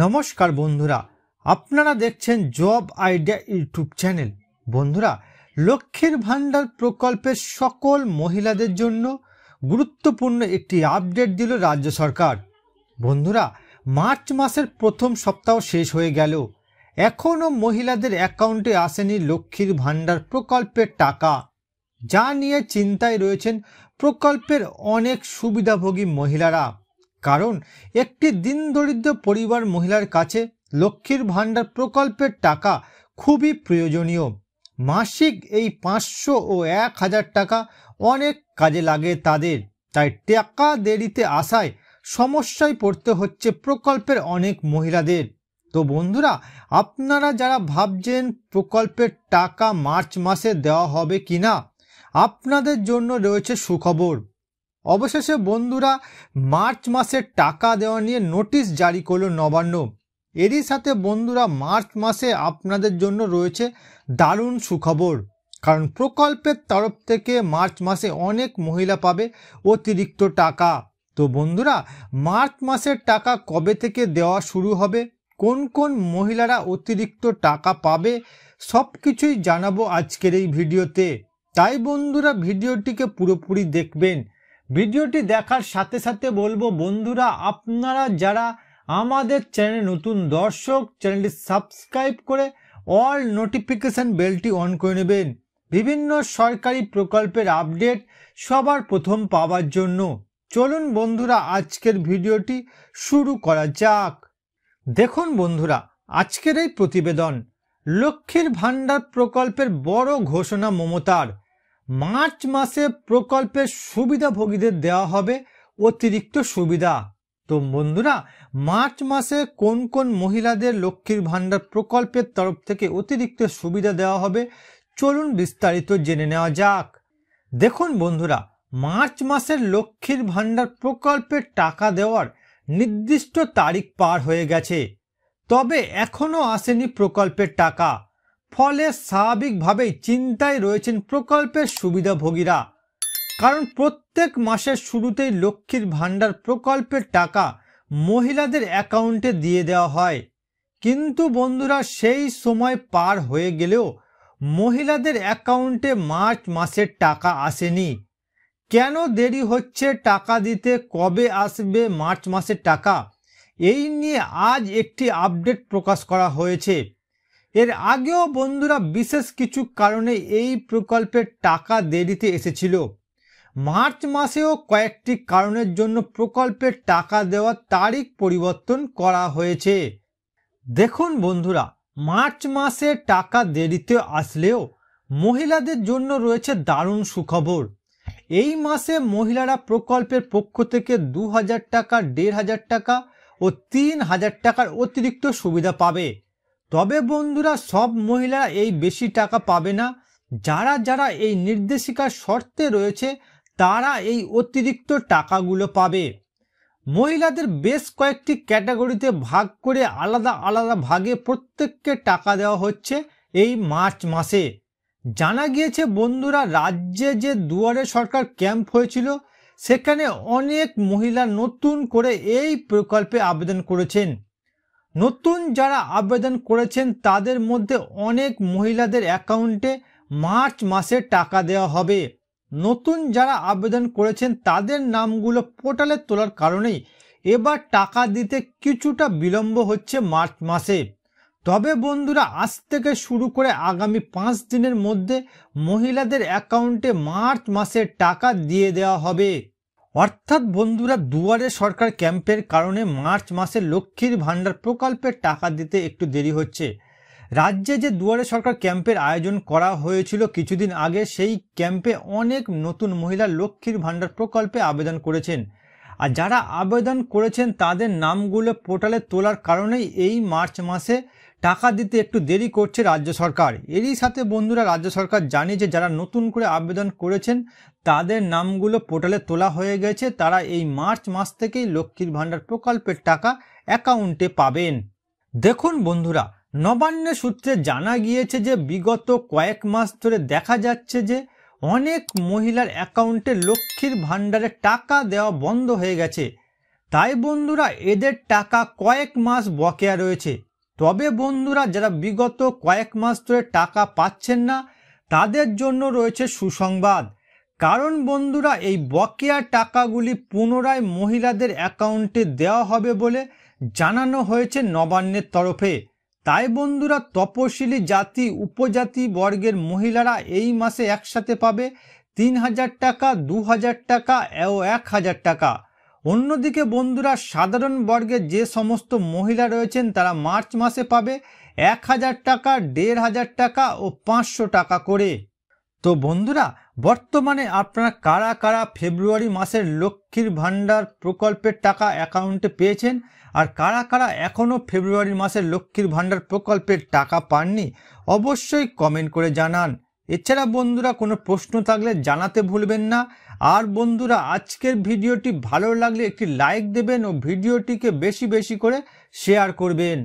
নমস্কার বন্ধুরা আপনারা দেখছেন জব আইডিয়া ইউটিউব চ্যানেল বন্ধুরা লক্ষ্মীর ভাণ্ডার প্রকল্পের সকল মহিলাদের জন্য গুরুত্বপূর্ণ একটি আপডেট দিল রাজ্য সরকার বন্ধুরা মার্চ মাসের প্রথম সপ্তাহ শেষ হয়ে গেল এখনও মহিলাদের অ্যাকাউন্টে আসেনি লক্ষ্মীর ভাণ্ডার প্রকল্পের টাকা যা নিয়ে চিন্তায় রয়েছেন প্রকল্পের অনেক সুবিধাভোগী মহিলারা কারণ একটি দিন দরিদ্র পরিবার মহিলার কাছে লক্ষ্মীর ভাণ্ডার প্রকল্পের টাকা খুবই প্রয়োজনীয় মাসিক এই পাঁচশো ও এক হাজার টাকা অনেক কাজে লাগে তাদের তাই টাকা দেরিতে আসায় সমস্যায় পড়তে হচ্ছে প্রকল্পের অনেক মহিলাদের তো বন্ধুরা আপনারা যারা ভাবছেন প্রকল্পের টাকা মার্চ মাসে দেওয়া হবে কি না আপনাদের জন্য রয়েছে সুখবর অবশেষে বন্ধুরা মার্চ মাসের টাকা দেওয়া নিয়ে নোটিশ জারি করল নবান্ন এরই সাথে বন্ধুরা মার্চ মাসে আপনাদের জন্য রয়েছে দারুণ সুখবর কারণ প্রকল্পের তরফ থেকে মার্চ মাসে অনেক মহিলা পাবে অতিরিক্ত টাকা তো বন্ধুরা মার্চ মাসের টাকা কবে থেকে দেওয়া শুরু হবে কোন কোন মহিলারা অতিরিক্ত টাকা পাবে সব কিছুই জানাবো আজকের এই ভিডিওতে তাই বন্ধুরা ভিডিওটিকে পুরোপুরি দেখবেন ভিডিওটি দেখার সাথে সাথে বলবো বন্ধুরা আপনারা যারা আমাদের চ্যানেলে নতুন দর্শক চ্যানেলটি সাবস্ক্রাইব করে অল নোটিফিকেশান বেলটি অন করে নেবেন বিভিন্ন সরকারি প্রকল্পের আপডেট সবার প্রথম পাওয়ার জন্য চলুন বন্ধুরা আজকের ভিডিওটি শুরু করা যাক দেখুন বন্ধুরা আজকের এই প্রতিবেদন লক্ষ্মীর ভাণ্ডার প্রকল্পের বড় ঘোষণা মমতার মার্চ মাসে প্রকল্পের সুবিধাভোগীদের দেওয়া হবে অতিরিক্ত সুবিধা তো বন্ধুরা মার্চ মাসে কোন কোন মহিলাদের লক্ষ্মীর ভাণ্ডার প্রকল্পের তরফ থেকে অতিরিক্ত সুবিধা দেওয়া হবে চলুন বিস্তারিত জেনে নেওয়া যাক দেখুন বন্ধুরা মার্চ মাসের লক্ষ্মীর ভাণ্ডার প্রকল্পের টাকা দেওয়ার নির্দিষ্ট তারিখ পার হয়ে গেছে তবে এখনও আসেনি প্রকল্পের টাকা ফলে স্বাভাবিকভাবেই চিন্তায় রয়েছেন প্রকল্পের সুবিধাভোগীরা কারণ প্রত্যেক মাসের শুরুতেই লক্ষ্মীর ভাণ্ডার প্রকল্পের টাকা মহিলাদের অ্যাকাউন্টে দিয়ে দেওয়া হয় কিন্তু বন্ধুরা সেই সময় পার হয়ে গেলেও মহিলাদের অ্যাকাউন্টে মার্চ মাসের টাকা আসেনি কেন দেরি হচ্ছে টাকা দিতে কবে আসবে মার্চ মাসের টাকা এই নিয়ে আজ একটি আপডেট প্রকাশ করা হয়েছে এর আগেও বন্ধুরা বিশেষ কিছু কারণে এই প্রকল্পের টাকা দেরিতে এসেছিল মার্চ মাসেও কয়েকটি কারণের জন্য প্রকল্পের টাকা দেওয়ার তারিখ পরিবর্তন করা হয়েছে দেখুন বন্ধুরা মার্চ মাসে টাকা দেরিতে আসলেও মহিলাদের জন্য রয়েছে দারুণ সুখবর এই মাসে মহিলারা প্রকল্পের পক্ষ থেকে দু হাজার টাকা দেড় হাজার টাকা ও তিন হাজার টাকার অতিরিক্ত সুবিধা পাবে তবে বন্ধুরা সব মহিলা এই বেশি টাকা পাবে না যারা যারা এই নির্দেশিকার শর্তে রয়েছে তারা এই অতিরিক্ত টাকাগুলো পাবে মহিলাদের বেশ কয়েকটি ক্যাটাগরিতে ভাগ করে আলাদা আলাদা ভাগে প্রত্যেককে টাকা দেওয়া হচ্ছে এই মার্চ মাসে জানা গিয়েছে বন্ধুরা রাজ্যে যে দুয়ারে সরকার ক্যাম্প হয়েছিল সেখানে অনেক মহিলা নতুন করে এই প্রকল্পে আবেদন করেছেন নতুন যারা আবেদন করেছেন তাদের মধ্যে অনেক মহিলাদের অ্যাকাউন্টে মার্চ মাসে টাকা দেওয়া হবে নতুন যারা আবেদন করেছেন তাদের নামগুলো পোর্টালে তোলার কারণেই এবার টাকা দিতে কিছুটা বিলম্ব হচ্ছে মার্চ মাসে তবে বন্ধুরা আজ থেকে শুরু করে আগামী পাঁচ দিনের মধ্যে মহিলাদের অ্যাকাউন্টে মার্চ মাসে টাকা দিয়ে দেওয়া হবে অর্থাৎ বন্ধুরা দুয়ারে সরকার ক্যাম্পের কারণে মার্চ মাসে লক্ষ্মীর ভাণ্ডার প্রকল্পের টাকা দিতে একটু দেরি হচ্ছে রাজ্যে যে দুয়ারে সরকার ক্যাম্পের আয়োজন করা হয়েছিল কিছুদিন আগে সেই ক্যাম্পে অনেক নতুন মহিলা লক্ষ্মীর ভাণ্ডার প্রকল্পে আবেদন করেছেন আর যারা আবেদন করেছেন তাদের নামগুলো পোর্টালে তোলার কারণেই এই মার্চ মাসে টাকা দিতে একটু দেরি করছে রাজ্য সরকার এরই সাথে বন্ধুরা রাজ্য সরকার জানিয়েছে যারা নতুন করে আবেদন করেছেন তাদের নামগুলো পোর্টালে তোলা হয়ে গেছে তারা এই মার্চ মাস থেকেই লক্ষ্মীর ভাণ্ডার প্রকল্পের টাকা অ্যাকাউন্টে পাবেন দেখুন বন্ধুরা নবান্নের সূত্রে জানা গিয়েছে যে বিগত কয়েক মাস ধরে দেখা যাচ্ছে যে অনেক মহিলার অ্যাকাউন্টে লক্ষ্মীর ভাণ্ডারে টাকা দেওয়া বন্ধ হয়ে গেছে তাই বন্ধুরা এদের টাকা কয়েক মাস বকেয়া রয়েছে তবে বন্ধুরা যারা বিগত কয়েক মাস ধরে টাকা পাচ্ছেন না তাদের জন্য রয়েছে সুসংবাদ কারণ বন্ধুরা এই বকেয়া টাকাগুলি পুনরায় মহিলাদের অ্যাকাউন্টে দেওয়া হবে বলে জানানো হয়েছে নবান্নের তরফে তাই বন্ধুরা তপশিলি জাতি উপজাতি বর্গের মহিলারা এই মাসে একসাথে পাবে তিন হাজার টাকা দু হাজার টাকা ও এক হাজার টাকা অন্যদিকে বন্ধুরা সাধারণ বর্গের যে সমস্ত মহিলা রয়েছেন তারা মার্চ মাসে পাবে এক হাজার টাকা দেড় হাজার টাকা ও পাঁচশো টাকা করে তো বন্ধুরা বর্তমানে আপনারা কারা কারা ফেব্রুয়ারি মাসের লক্ষ্মীর ভাণ্ডার প্রকল্পের টাকা অ্যাকাউন্টে পেয়েছেন আর কারা কারা এখনও ফেব্রুয়ারি মাসের লক্ষ্মীর ভাণ্ডার প্রকল্পের টাকা পাননি অবশ্যই কমেন্ট করে জানান এছাড়া বন্ধুরা কোনো প্রশ্ন থাকলে জানাতে ভুলবেন না আর বন্ধুরা আজকের ভিডিওটি ভালো লাগলে একটি লাইক দেবেন ও ভিডিওটিকে বেশি বেশি করে শেয়ার করবেন